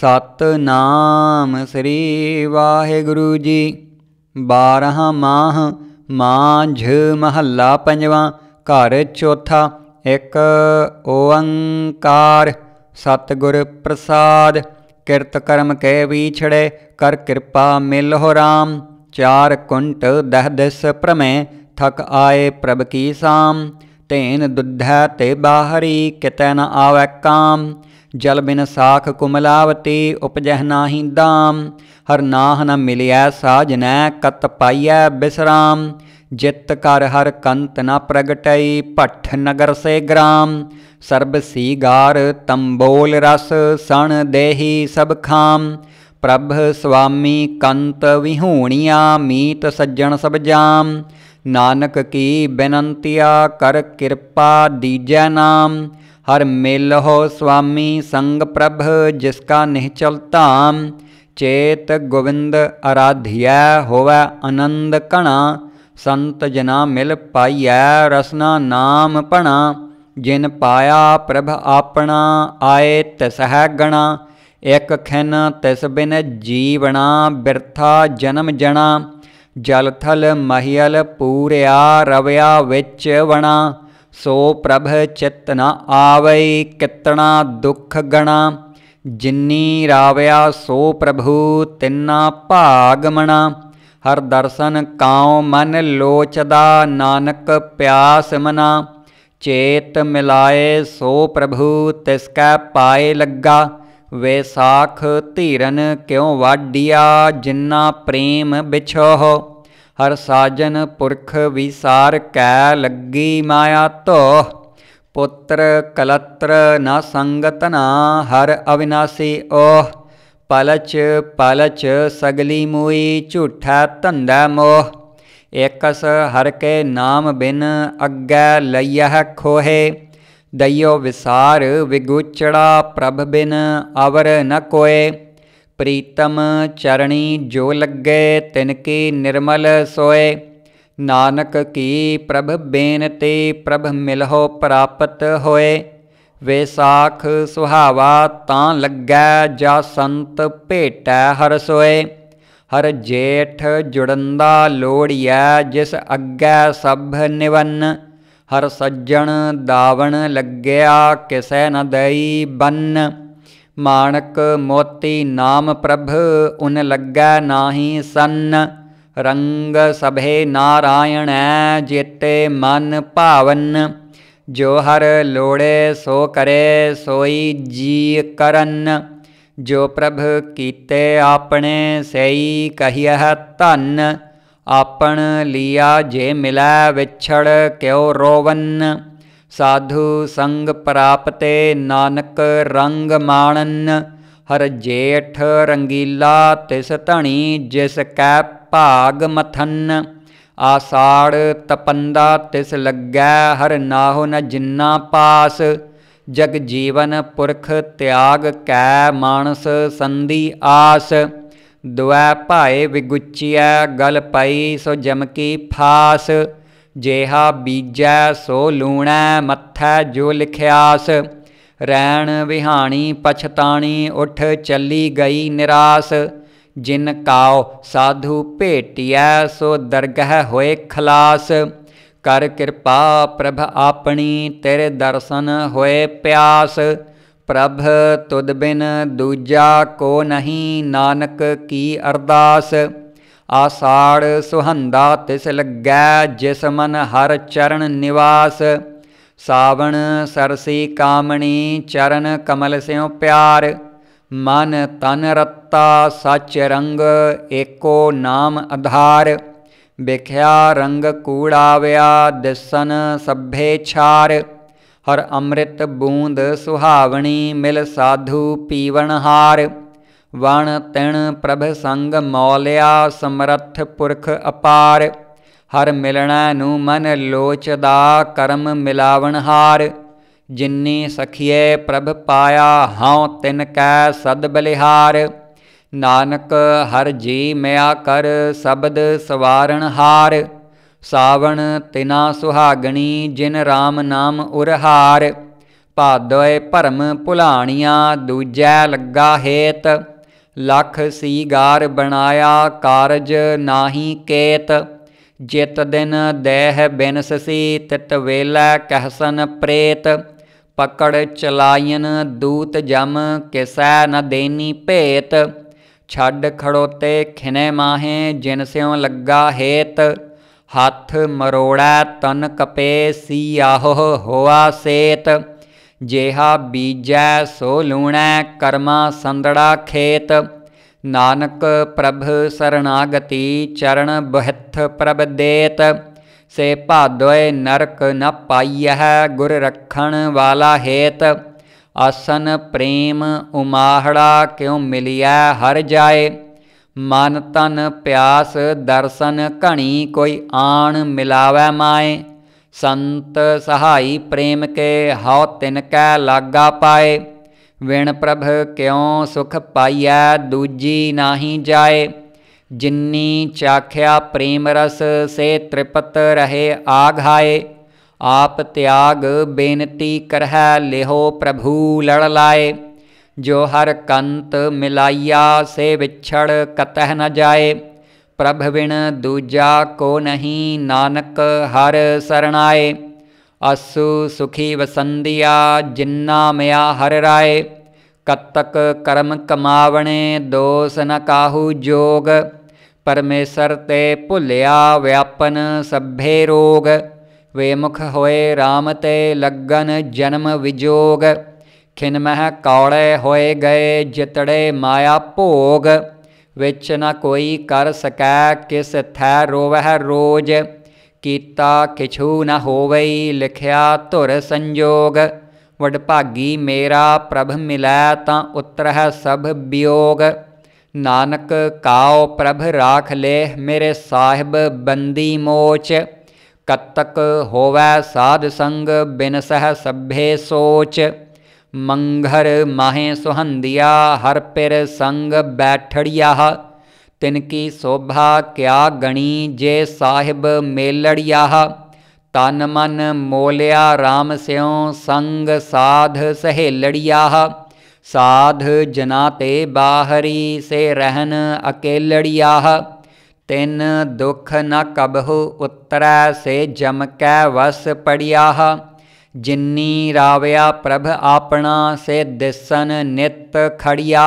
ਸਤਨਾਮ ਸ੍ਰੀ ਵਾਹਿਗੁਰੂ ਜੀ 12 ਮਾਹ ਮਾਂਝ ਮਹੱਲਾ ਪੰਜਵਾਂ ਘਰ ਚੌਥਾ ਇੱਕ ਓੰਕਾਰ ਸਤਗੁਰ ਪ੍ਰਸਾਦ ਕਿਰਤ ਕਰਮ ਕੈ ਵਿਛੜੇ ਕਰ ਕਿਰਪਾ ਮਿਲ ਹੋ ਰਾਮ ਚਾਰ ਕੁੰਟ ਦਹ ਦਿਸ ਪ੍ਰਮੇ ਥਕ ਆਏ ਪ੍ਰਭ ਕੀ ਸਾਮ ਤੈਨ ਦੁੱਧ ਤੇ ਬਾਹਰੀ ਕਿਤੈ ਨ ਆਵੇ ਕਾਮ ਜਲ ਬਿਨ ਸਾਖ ਕੁਮਲਾਵਤੀ ਉਪਜਹਿ ਨਾਹੀ ਦਾਮ ਹਰ ਨਾਹ ਨ ਮਿਲਿਆ ਸਾਜਨੈ ਕਤ ਪਾਈਐ ਬਿਸਰਾਮ ਜਿਤ ਕਰ ਹਰ ਕੰਤ ਨ ਪ੍ਰਗਟਈ ਭੱਠ ਨਗਰ ਸੇ ਗ੍ਰਾਮ ਸਰਬ ਸੀਗਾਰ ਤੰਬੋਲ ਰਸ ਸਣ ਦੇਹੀ ਸਭ ਖਾਮ ਪ੍ਰਭ ਸੁਆਮੀ ਕੰਤ ਵਿਹੂਣੀਆ ਮੀਤ ਸੱਜਣ ਸਭ ਜਾਮ ਨਾਨਕ ਕੀ ਬੇਨੰਤੀਆ ਕਰ ਕਿਰਪਾ ਦੀਜੈ ਨਾਮ ਹਰ ਹੋ ਸੁਆਮੀ ਸੰਗ ਪ੍ਰਭ ਜਿਸ ਕਾ ਨਿਹਚਲ ਧਾਮ ਚੇਤ ਗੋਵਿੰਦ ਅਰਾਧਿਆ ਹੋਵੇ ਆਨੰਦ ਕਣਾ ਸੰਤ ਜਨਾ ਮਿਲ ਪਾਈਐ ਰਸਨਾ ਨਾਮ ਪਣਾ ਜਿਨ ਪਾਇਆ ਪ੍ਰਭ ਆਪਣਾ ਆਏ ਤਿਸ ਹੈ ਗਣਾ ਇਕ ਖਿਨ ਤਿਸ ਬਿਨ ਜੀਵਣਾ ਬਿਰਥਾ ਜਨਮ ਜਣਾ ਜਲ ਥਲ ਮਹੀਲ ਪੂਰਿਆ ਰਵਿਆ ਵਿੱਚ ਵਣਾ ਸੋ ਪ੍ਰਭ ਚਿਤ ਨ ਆਵੈ ਕਿਤਨਾ ਦੁਖ ਗਣਾ ਜਿਨੀ ਰਾਵਿਆ ਸੋ ਪ੍ਰਭੂ ਤਿੰਨਾ ਭਾਗ ਮਣਾ ਹਰ ਦਰਸ਼ਨ ਕਾਉ ਮਨ ਲੋਚਦਾ ਨਾਨਕ ਪਿਆਸ ਮਨਾ ਚੇਤ ਮਿਲਾਏ ਸੋ ਪ੍ਰਭੂ ਤਿਸ ਕੈ ਪਾਏ ਲੱਗਾ ਸਾਖ ਧੀਰਨ ਕਿਉ ਵਾਡੀਆ ਜਿੰਨਾ ਪ੍ਰੇਮ ਵਿਛੋ ਹਰ ਸਾਜਨ ਪੁਰਖ ਵਿਸਾਰ ਕੈ ਲੱਗੀ ਮਾਇਆ ਤੋ ਪੁੱਤਰ ਕਲਤਰ ਨ ਸੰਗਤ ਨਾ ਹਰ ਅਵਿਨਾਸੀ ਓਹ ਪਲਚ ਪਲਚ ਸਗਲੀ ਮੂਈ ਝੂਠਾ ਧੰਦਾ ਮੋਹ ਇਕਸ ਹਰ ਕੇ ਨਾਮ ਬਿਨ ਅੱਗੇ ਲਈਹ ਖੋਹੇ ਦਈਓ ਵਿਸਾਰ ਵਿਗੁਚੜਾ ਪ੍ਰਭ ਬਿਨ ਅਵਰ ਨ ਕੋਏ ਪ੍ਰੀਤਮ ਚਰਣੀ ਜੋ ਲੱਗੇ ਤਿਨ ਕੀ ਨਿਰਮਲ ਸੋਏ ਨਾਨਕ ਕੀ ਪ੍ਰਭ ਬੇਨਤੀ ਪ੍ਰਭ ਮਿਲਹੁ ਪ੍ਰਾਪਤ ਹੋਏ ਵਿਸਾਖ ਸੁਹਾਵਾ ਤਾਂ ਲੱਗੈ ਜਾ ਸੰਤ ਭੇਟੈ ਹਰ ਸੋਏ ਹਰ ਜੇਠ ਜੁੜੰਦਾ ਲੋੜਿਆ ਜਿਸ ਅੱਗੇ ਸਭ ਨਿਵੰਨ ਹਰ ਸੱਜਣ ਦਾਵਣ ਲੱਗਿਆ ਕਿਸੈ ਨ ਦਈ ਬੰਨ ਮਾਣਕ ਮੋਤੀ ਨਾਮ ਪ੍ਰਭ ਉਨ ਲੱਗੈ ਨਾਹੀ ਸੰਨ ਰੰਗ ਸਭੇ ਨਾਰਾਇਣ ਜੇਤੇ ਮਨ ਭਾਵਨ ਜੋ ਹਰ ਲੋੜੇ ਸੋ ਕਰੇ ਸੋਈ ਜੀ ਕਰਨ ਜੋ ਪ੍ਰਭ ਕੀਤੇ ਆਪਣੇ ਸਈ ਕਹੀਐ ਤਨ ਆਪਣ ਲਿਆ ਜੇ ਮਿਲੈ ਵਿਛੜ ਕਿਉ ਰੋਵਨ ਸਾਧੂ ਸੰਗ ਪ੍ਰਾਪਤੇ ਨਾਨਕ ਰੰਗ ਮਾਣਨ ਹਰ ਜੇਠ ਰੰਗੀਲਾ ਤਿਸ ਧਣੀ ਜਿਸ ਕੈ ਭਾਗ ਮਥਨ ਆਸਾੜ ਤਪੰਦਾ ਤਿਸ ਲੱਗੈ ਹਰ ਨਾਹੁ ਨ ਜਿੰਨਾ ਪਾਸ ਜਗ ਜੀਵਨ ਪੁਰਖ ਤਿਆਗ ਕੈ ਮਾਨਸ ਸੰਧੀ ਆਸ ਦੁਆ ਭਾਏ ਵਿਗੁਚਿਆ ਗਲ ਪਈ ਸੋ ਜਮ ਕੀ ਫਾਸ ਜੇਹਾ ਬੀਜੈ ਸੋ ਲੂਣਾ ਮੱਥੈ ਜੋ ਲਿਖਿਆਸ ਰੈਣ ਵਿਹਾਣੀ ਪਛਤਾਣੀ ਉਠ ਚੱਲੀ ਗਈ ਨਿਰਾਸ ਜਿਨ ਕਾਉ ਸਾਧੂ ਭੇਟਿਐ ਸੋ ਦਰਗਹਿ ਹੋਏ ਖਲਾਸ ਕਰ ਕਿਰਪਾ ਪ੍ਰਭ ਆਪਣੀ ਤੇਰੇ ਦਰਸ਼ਨ ਹੋਏ ਪਿਆਸ ਪ੍ਰਭ ਤੁਧ ਬਿਨ ਦੂਜਾ ਕੋ ਨਹੀਂ ਨਾਨਕ ਕੀ ਅਰਦਾਸ ਆਸਾੜ ਸੁਹੰਦਾ ਤਿਸ ਲੱਗੈ ਜਿਸ ਮਨ ਹਰ ਚਰਨ ਨਿਵਾਸ ਸਾਵਣ ਸਰਸੀ ਕਾਮਣੀ ਚਰਨ ਕਮਲ ਸਿਉ ਪਿਆਰ ਮਨ ਤਨ ਰੱਤਾ ਸਚ ਰੰਗ ਏਕੋ ਨਾਮ ਆਧਾਰ ਵਿਖਿਆ ਰੰਗ ਕੂੜਾਵਿਆ ਦਿਸਨ ਸਭੇ ਛਾਰ ਹਰ ਅੰਮ੍ਰਿਤ ਬੂੰਦ ਸੁਹਾਵਣੀ ਮਿਲ ਸਾਧੂ ਪੀਵਨ ਹਾਰ ਵਣ ਤਿਣ ਪ੍ਰਭ ਸੰਗ ਮੌਲਿਆ ਸਮਰੱਥ ਪੁਰਖ ਅਪਾਰ ਹਰ ਮਿਲਣਾ ਨੂੰ ਮਨ ਲੋਚਦਾ ਕਰਮ ਮਿਲਾਵਣ ਹਾਰ ਜਿਨਨੀ ਸਖੀਏ ਪ੍ਰਭ ਪਾਇਆ ਹਉ ਤਿਨ ਕੈ ਸਦ ਬਲਿਹਾਰ ਨਾਨਕ ਹਰ ਜੀ ਮਿਆ ਕਰ ਸ਼ਬਦ ਸਵਾਰਣ ਹਾਰ ਸਾਵਣ ਤਿਨਾ ਸੁਹਾਗਣੀ ਜਿਨ RAM ਨਾਮ ਉਰਹਾਰ ਭਾਦੋਏ ਭਰਮ ਭੁਲਾਣੀਆਂ ਦੂਜੈ ਲੱਗਾ ਹੇਤ ਲਖ ਸੀਗਾਰ ਬਣਾਇਆ ਕਾਰਜ ਨਾਹੀ ਕੇਤ ਜਿਤ ਦਿਨ ਦੇਹ ਬਿਨਸਸੀ ਤਿਤ ਵੇਲਾ ਕਹਸਨ ਪ੍ਰੇਤ ਪਕੜ ਚਲਾਇਨ ਦੂਤ ਜਮ ਕਿਸੈ ਨ ਦੇਨੀ ਭੇਤ ਛੱਡ ਖੜੋਤੇ ਖਿਨੇ ਮਾਹੇ ਜਿਨ ਸਿਉ ਲੱਗਾ ਹੇਤ ਹੱਥ ਮਰੋੜਾ ਤਨ ਕਪੇ ਸੀ ਆਹੋ ਹੋਆ ਸੇਤ ਜੇਹਾ ਬੀਜੈ ਸੋ ਲੂਣੈ ਕਰਮਾ ਸੰਦੜਾ ਖੇਤ ਨਾਨਕ ਪ੍ਰਭ ਸਰਣਾਗਤੀ ਚਰਨ ਬਹਿਥ ਪ੍ਰਭ ਦੇਤ ਸੇ ਭਾਦੋਇ ਨਰਕ ਨ ਪਾਈਐ ਗੁਰ ਰਖਣ ਵਾਲਾ ਹੇਤ ਆਸਨ ਪ੍ਰੇਮ ਉਮਾਹੜਾ ਕਿਉ ਮਿਲਿਆ ਹਰ ਜਾਏ ਮਨ ਤਨ ਪਿਆਸ ਦਰਸ਼ਨ ਘਣੀ ਕੋਈ ਆਣ ਮਿਲਾਵੇ ਮਾਏ ਸੰਤ ਸਹਾਈ ਪ੍ਰੇਮ ਕੇ ਹਉ ਤਿਨ ਕੈ ਲਾਗਾ ਪਾਏ ਵਿਣ ਪ੍ਰਭ ਕਿਉ ਸੁਖ ਪਾਈਐ ਦੂਜੀ ਨਾਹੀ ਜਾਏ ਜਿਨਨੀ ਚਾਖਿਆ ਪ੍ਰੇਮ ਰਸ ਸੇ ਤ੍ਰਿਪਤ ਰਹੇ ਆਘਾਏ ਆਪ ਤਿਆਗ ਬੇਨਤੀ ਕਰਹਿ ਲਿਹੋ ਪ੍ਰਭੂ ਲੜ ਲਾਏ ਜੋ ਹਰ ਕੰਤ ਮਿਲਾਈਆ ਸੇ ਵਿਛੜ ਕਤਹਿ ਨ ਜਾਏ ਪ੍ਰਭ ਵਿਣ ਦੂਜਾ ਕੋ ਨਹੀਂ ਨਾਨਕ ਹਰ ਸਰਣਾਏ ਅਸੂ ਸੁਖੀ ਵਸੰਦੀਆ ਜਿਨ੍ਹਾਂ ਮਿਆ ਹਰ ਰਾਏ ਕਤਕ ਕਰਮ ਕਮਾਵਣੇ ਦੋਸ ਨ ਕਾਹੂ ਜੋਗ ਪਰਮੇਸ਼ਰ ਤੇ ਭੁੱਲਿਆ ਵਿਆਪਨ ਸਭੇ ਰੋਗ ਵੇਮੁਖ ਹੋਏ RAM ਤੇ ਲੱਗਨ ਜਨਮ ਵਿਜੋਗ ਖਿਨ ਮਹ ਕੌੜੇ ਹੋਏ ਗਏ ਜਿਤੜੇ ਮਾਇਆ ਭੋਗ ਵਿੱਚ ਨਾ ਕੋਈ ਕਰ ਸਕੈ ਕਿਸ ਥੈ ਰੋਵਹਿ ਰੋਜ ਕੀਤਾ ਕਿਛੂ ਨਾ ਹੋਵਈ ਲਿਖਿਆ ਧੁਰ ਸੰਜੋਗ ਵਡਭਾਗੀ ਮੇਰਾ ਪ੍ਰਭ ਮਿਲੈ ਤਾਂ ਉਤਰਹਿ ਸਭ ਵਿਯੋਗ ਨਾਨਕ ਕਾਉ ਪ੍ਰਭ ਰਾਖ ਲੈ ਮੇਰੇ ਸਾਹਿਬ ਬੰਦੀ ਮੋਚ ਕਤਕ ਹੋਵੈ ਸਾਧ ਸੰਗ ਬਿਨ ਸਹ ਸਭੇ ਸੋਚ मंगर माहे सुहंदिया हर पिर संग बैठड़िया तिनकी शोभा क्या गणी जे साहिब मेलड़िया तन मन मोलिया राम स्यों संग साध सहेलड़िया साध जनाते बाहरी से रहन अकेलड़िया तिन दुख न कबहु उतरै से जमकै वस पड़िया जिन्नी रावया प्रभ आपणा से दिसन नित खड़िया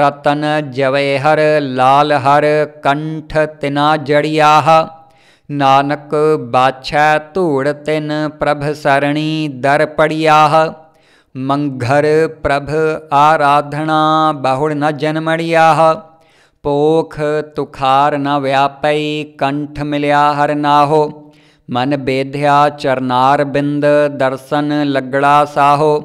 रतन जवैहर लाल हर कंठ तिना जड़िया नानक बाछा धूड़ तिन प्रभ सरणी दर पड़िया मंघर प्रभ आराधना बहुड़ न जनमड़िया पोख तुखार न व्यापई कंठ मिलया हर नाहो ਮਨ ਬੇਧਿਆ ਚਰਨਾਰਬਿੰਦ ਦਰਸ਼ਨ ਲੱਗੜਾ ਸਾਹੋ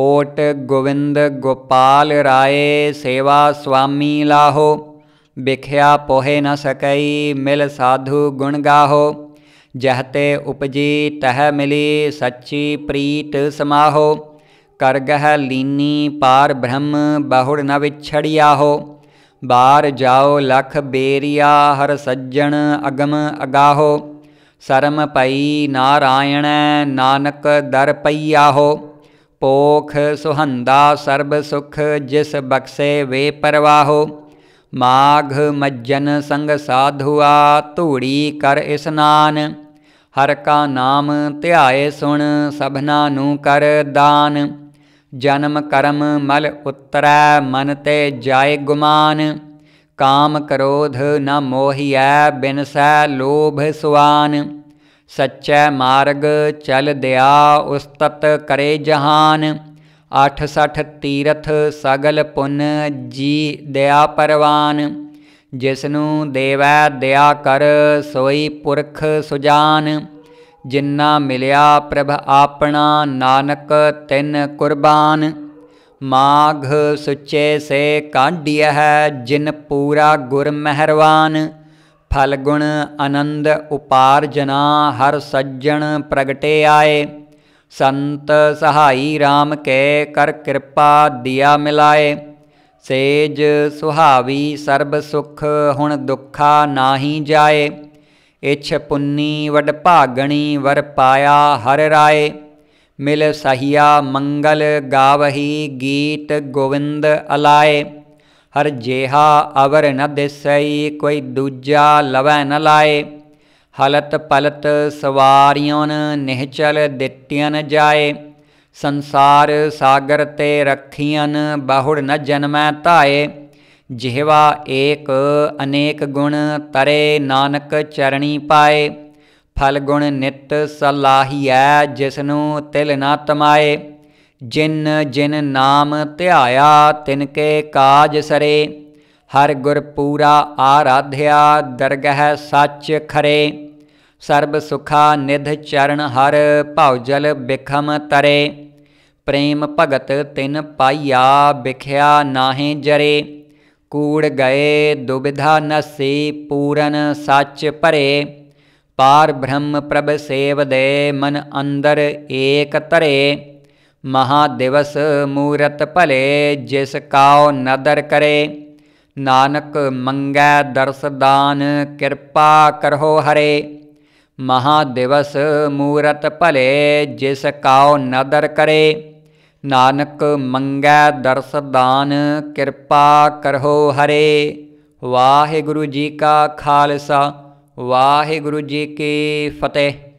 ਓਟ ਗੋਵਿੰਦ ਗੋਪਾਲ ਰਾਏ ਸੇਵਾ ਸੁਆਮੀ ਲਾਹੋ ਵਿਖਿਆ ਪੋਹੇ ਨ ਸਕਈ ਮਿਲ ਸਾਧੂ ਗੁਣ ਗਾਹੋ ਜਹਤੇ ਉਪਜੀ ਤਹ ਮਿਲੀ ਸੱਚੀ ਪ੍ਰੀਤ ਸਮਾਹੋ ਕਰ ਗਹਿ ਲੀਨੀ ਪਾਰ ਬ੍ਰਹਮ ਬਹੁੜ ਨ ਵਿਛੜਿਆ ਹੋ ਬਾਰ ਜਾਓ ਲਖ ਬੇਰੀਆ ਹਰ ਸੱਜਣ ਅਗਮ ਅਗਾਹੋ ਸਰਮ ਪਈ ਨਾਰਾਇਣ ਨਾਨਕ ਦਰ ਆਹੋ ਪੋਖ ਸੁਹੰਦਾ ਸਰਬ ਸੁਖ ਜਿਸ ਬਖਸੇ ਵੇ ਪਰਵਾਹੋ ਮਾਘ ਮੱਜਨ ਸੰਗ ਸਾਧੂਆ ਧੂੜੀ ਕਰ ਇਸਨਾਨ ਹਰ ਕਾ ਨਾਮ ਧਿਆਏ ਸੁਣ ਸਭਨਾ ਨੂੰ ਕਰ ਦਾਨ ਜਨਮ ਕਰਮ ਮਲ ਉਤਰੈ ਮਨ ਤੇ ਜਾਏ ਗੁਮਾਨ ਕਾਮ ਕਰੋਧ ਨ ਮੋਹੀਐ ਬਿਨਸੈ ਲੋਭ ਸੁਆਨ ਸੱਚੈ ਮਾਰਗ ਚਲ ਦਿਆ ਉਸਤਤ ਕਰੇ ਜਹਾਨ 68 ਤੀਰਥ ਸਗਲ ਪੁੰਨ ਜੀ ਦਇਆ ਪਰਵਾਨ ਜਿਸ ਨੂੰ ਦੇਵੈ ਦਇਆ ਕਰ ਸੋਈ ਪੁਰਖ ਸੁਜਾਨ ਜਿੰਨਾ ਮਿਲਿਆ ਪ੍ਰਭ ਆਪਣਾ ਨਾਨਕ ਤਿੰਨ ਕੁਰਬਾਨ ਮਾਘ ਸੁਚੇ ਸੇ ਕਾਢਿਯ ਹੈ ਜਿਨ ਪੂਰਾ ਗੁਰ ਮਹਿਰਵਾਨ ਫਲ ਗੁਣ ਆਨੰਦ ਉਪਾਰਜਨਾ ਹਰ ਸੱਜਣ ਪ੍ਰਗਟੇ ਆਏ ਸੰਤ ਸਹਾਈ RAM ਕੇ ਕਰ ਕਿਰਪਾ ਦਿਆ ਮਿਲਾਏ ਸੇਜ ਸੁਹਾਵੀ ਸਰਬ ਸੁਖ ਹੁਣ ਦੁੱਖਾ ਨਾਹੀ ਜਾਏ ਇਛ ਪੁੰਨੀ ਵਡ ਭਾਗਣੀ ਵਰ ਪਾਇਆ ਹਰ ਰਾਏ ਮਿਲ ਸਹੀਆ ਮੰਗਲ ਗਾਵਹੀ ਗੀਤ ਗੋਵਿੰਦ ਅਲਾਏ ਹਰ ਜੇਹਾ ਅਵਰ ਨ ਦਿਸਈ ਕੋਈ ਦੂਜਾ ਲਵੈ ਨ ਲਾਏ ਹਲਤ ਪਲਤ ਸਵਾਰਿਓਨ ਨਿਹਚਲ ਨ ਜਾਏ ਸੰਸਾਰ ਸਾਗਰ ਤੇ ਰਖੀਆਂ ਬਾਹੁੜ ਨ ਜਨਮੈ ਧਾਏ ਜਿਹਵਾ ਏਕ ਅਨੇਕ ਗੁਣ ਤਰੇ ਨਾਨਕ ਚਰਣੀ ਪਾਏ ਫਲਗੁਣ ਨਿਤ ਸਲਾਹੀਐ ਜਿਸਨੂੰ ਤਿਲ ਨਾ ਤਮਾਏ ਜਿਨ ਜਿਨ ਨਾਮ ਧਿਆਇਆ ਤਿਨ ਕੇ ਕਾਜ ਸਰੇ ਹਰ ਗੁਰ ਪੂਰਾ ਆਰਾਧਿਆ ਦਰਗਹਿ ਸੱਚ ਖਰੇ ਸਰਬ ਸੁਖਾ ਨਿਧ ਚਰਨ ਹਰ ਭਉਜਲ ਬਿਖਮ ਤਰੇ ਪ੍ਰੇਮ ਭਗਤ ਤਿਨ ਪਾਈਆ ਬਿਖਿਆ ਨਾਹੀਂ ਜਰੇ ਕੂੜ ਗਏ ਦੁਬਿਧਾ ਨਸੀ ਪੂਰਨ ਸੱਚ ਭਰੇ ਪਾਰ ਬ੍ਰਹਮ ਪ੍ਰਭ ਸੇਵਦੇ ਮਨ ਅੰਦਰ ਏਕ ਤਰੇ ਮਹਾ ਦਿਵਸ ਮੂਰਤ ਭਲੇ ਜਿਸ ਕਾਉ ਨਦਰ ਕਰੇ ਨਾਨਕ ਮੰਗੈ ਦਰਸ ਦਾਨ ਕਿਰਪਾ ਕਰੋ ਹਰੇ ਮਹਾ ਦਿਵਸ ਮੂਰਤ ਭਲੇ ਜਿਸ ਕਾਉ ਨਦਰ ਕਰੇ ਨਾਨਕ ਮੰਗੈ ਦਰਸ ਦਾਨ ਕਿਰਪਾ ਕਰੋ ਹਰੇ ਵਾਹਿਗੁਰੂ ਜੀ ਕਾ ਖਾਲਸਾ ਵਾਹਿਗੁਰੂ ਜੀ ਕੀ ਫਤਿਹ